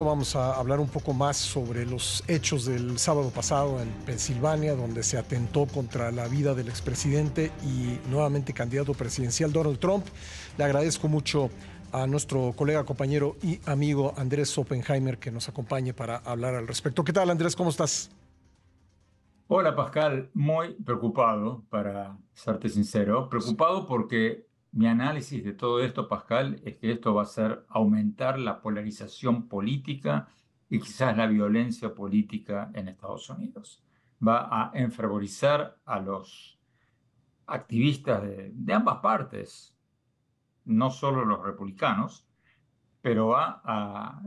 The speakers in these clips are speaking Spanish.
Vamos a hablar un poco más sobre los hechos del sábado pasado en Pensilvania, donde se atentó contra la vida del expresidente y nuevamente candidato presidencial Donald Trump. Le agradezco mucho a nuestro colega, compañero y amigo Andrés Oppenheimer que nos acompañe para hablar al respecto. ¿Qué tal Andrés? ¿Cómo estás? Hola Pascal, muy preocupado, para serte sincero, preocupado porque mi análisis de todo esto, Pascal, es que esto va a hacer aumentar la polarización política y quizás la violencia política en Estados Unidos. Va a enfervorizar a los activistas de, ambas partes, no solo los republicanos, pero va a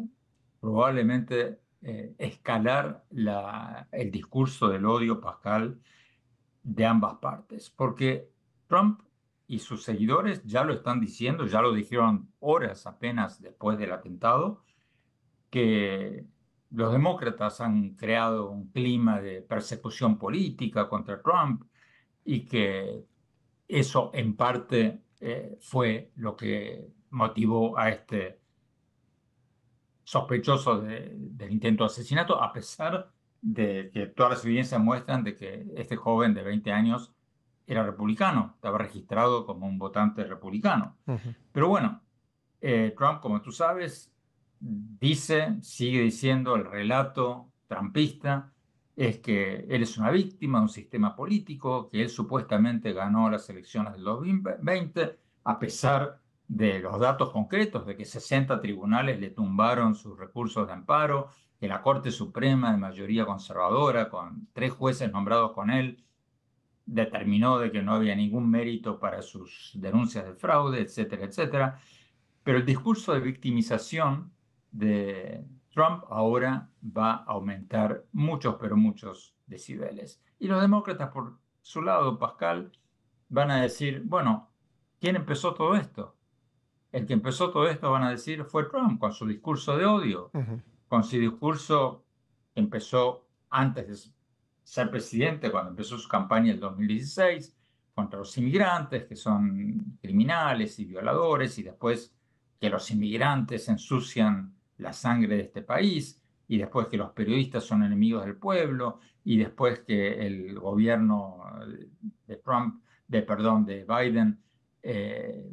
probablemente eh, escalar el discurso del odio, Pascal, de ambas partes, porque Trump y sus seguidores ya lo están diciendo, ya lo dijeron horas apenas después del atentado, que los demócratas han creado un clima de persecución política contra Trump y que eso en parte eh, fue lo que motivó a este sospechoso del intento de asesinato, a pesar de que todas las evidencias muestran de que este joven de 20 años era republicano, estaba registrado como un votante republicano. Pero bueno, eh, Trump, como tú sabes, dice, sigue diciendo el relato trumpista, es que él es una víctima de un sistema político, que él supuestamente ganó las elecciones del 2020, a pesar de los datos concretos de que 60 tribunales le tumbaron sus recursos de amparo, que la Corte Suprema de mayoría conservadora, con tres jueces nombrados con él, determinó de que no había ningún mérito para sus denuncias de fraude, etcétera, etcétera. Pero el discurso de victimización de Trump ahora va a aumentar muchos, pero muchos decibeles. Y los demócratas, por su lado, Pascal, van a decir, bueno, ¿quién empezó todo esto? El que empezó todo esto, van a decir, fue Trump, con su discurso de odio, con su discurso que empezó antes de ser presidente cuando empezó su campaña en el 2016 contra los inmigrantes, que son criminales y violadores, y después que los inmigrantes ensucian la sangre de este país, y después que los periodistas son enemigos del pueblo, y después que el gobierno de Trump, de perdón, de Biden, eh,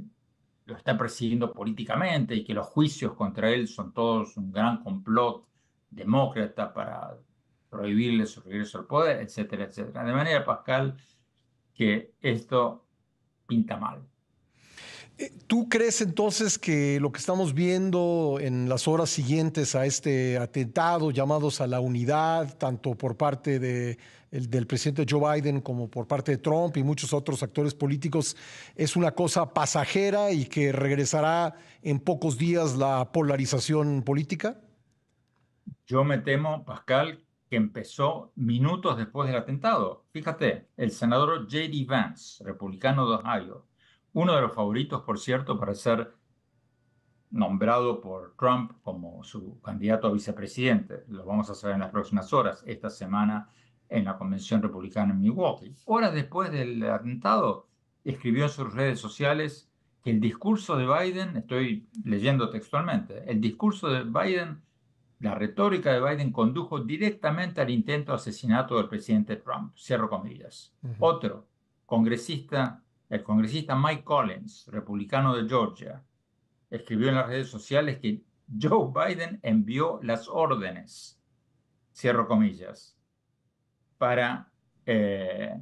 lo está persiguiendo políticamente y que los juicios contra él son todos un gran complot demócrata para prohibirle su regreso al poder, etcétera, etcétera. De manera, Pascal, que esto pinta mal. Eh, ¿Tú crees entonces que lo que estamos viendo en las horas siguientes a este atentado, llamados a la unidad, tanto por parte de, el, del presidente Joe Biden como por parte de Trump y muchos otros actores políticos, es una cosa pasajera y que regresará en pocos días la polarización política? Yo me temo, Pascal, que empezó minutos después del atentado. Fíjate, el senador J.D. Vance, republicano de Ohio, uno de los favoritos, por cierto, para ser nombrado por Trump como su candidato a vicepresidente. Lo vamos a saber en las próximas horas, esta semana en la Convención Republicana en Milwaukee. Horas después del atentado, escribió en sus redes sociales que el discurso de Biden, estoy leyendo textualmente, el discurso de Biden la retórica de Biden condujo directamente al intento de asesinato del presidente Trump. Cierro comillas. Otro, congresista, el congresista Mike Collins, republicano de Georgia, escribió en las redes sociales que Joe Biden envió las órdenes, cierro comillas, para eh,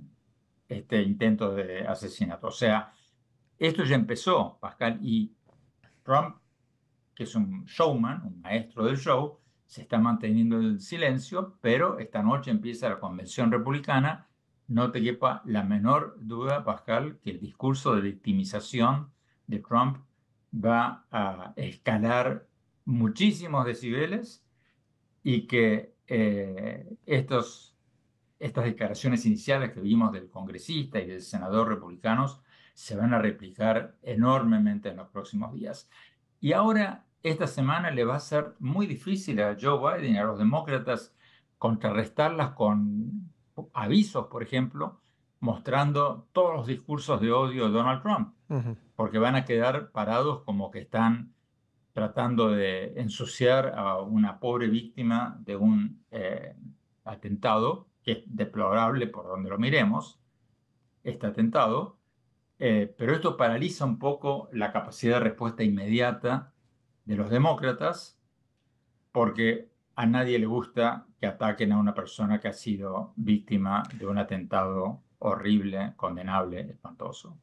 este intento de asesinato. O sea, esto ya empezó, Pascal, y Trump, que es un showman, un maestro del show, se está manteniendo el silencio, pero esta noche empieza la convención republicana. No te quepa la menor duda, Pascal, que el discurso de victimización de Trump va a escalar muchísimos decibeles y que eh, estos, estas declaraciones iniciales que vimos del congresista y del senador republicanos se van a replicar enormemente en los próximos días. Y ahora esta semana le va a ser muy difícil a Joe Biden y a los demócratas contrarrestarlas con avisos, por ejemplo, mostrando todos los discursos de odio de Donald Trump, porque van a quedar parados como que están tratando de ensuciar a una pobre víctima de un eh, atentado, que es deplorable por donde lo miremos, este atentado, eh, pero esto paraliza un poco la capacidad de respuesta inmediata de los demócratas, porque a nadie le gusta que ataquen a una persona que ha sido víctima de un atentado horrible, condenable, espantoso.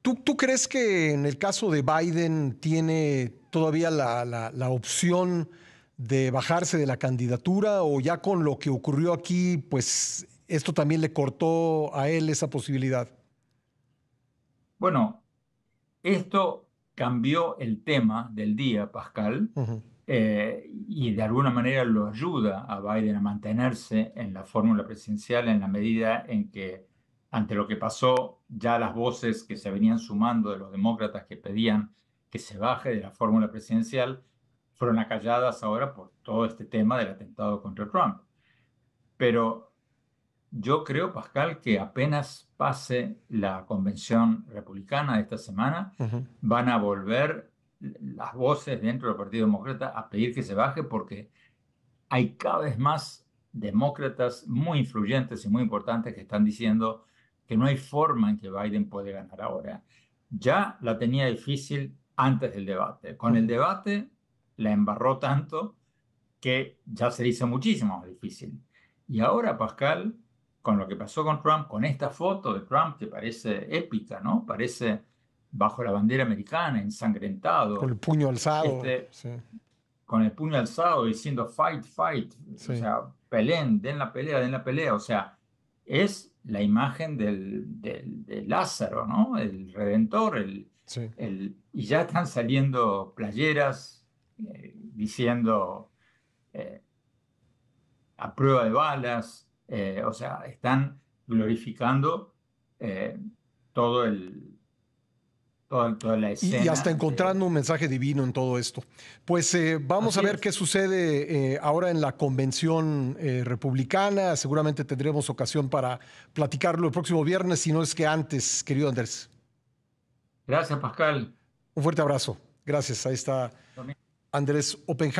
¿Tú, ¿Tú, crees que en el caso de Biden tiene todavía la, la, opción de bajarse de la candidatura o ya con lo que ocurrió aquí, pues esto también le cortó a él esa posibilidad? Bueno, esto cambió el tema del día, Pascal, eh, y de alguna manera lo ayuda a Biden a mantenerse en la fórmula presidencial en la medida en que ante lo que pasó, ya las voces que se venían sumando de los demócratas que pedían que se baje de la fórmula presidencial fueron acalladas ahora por todo este tema del atentado contra Trump. Pero yo creo, Pascal, que apenas pase la convención republicana de esta semana, van a volver las voces dentro del Partido Demócrata a pedir que se baje porque hay cada vez más demócratas muy influyentes y muy importantes que están diciendo que no hay forma en que Biden puede ganar ahora. Ya la tenía difícil antes del debate. Con el debate la embarró tanto que ya se hizo muchísimo más difícil. Y ahora, Pascal, con lo que pasó con Trump, con esta foto de Trump que parece épica, ¿no? Parece bajo la bandera americana, ensangrentado. Con el puño alzado. Este, con el puño alzado diciendo fight, fight. O sea, peleen, den la pelea, den la pelea. O sea, es la imagen del, del, Lázaro, ¿no? El redentor. El, el, y ya están saliendo playeras eh, diciendo eh, a prueba de balas, eh, o sea, están glorificando eh, todo el, toda, toda la escena. Y, hasta encontrando un mensaje divino en todo esto. Pues eh, vamos a ver qué sucede ahora en la convención republicana. Seguramente tendremos ocasión para platicarlo el próximo viernes, si no es que antes, querido Andrés. Gracias, Pascal. Un fuerte abrazo. Gracias. Ahí está Andrés Oppenheim.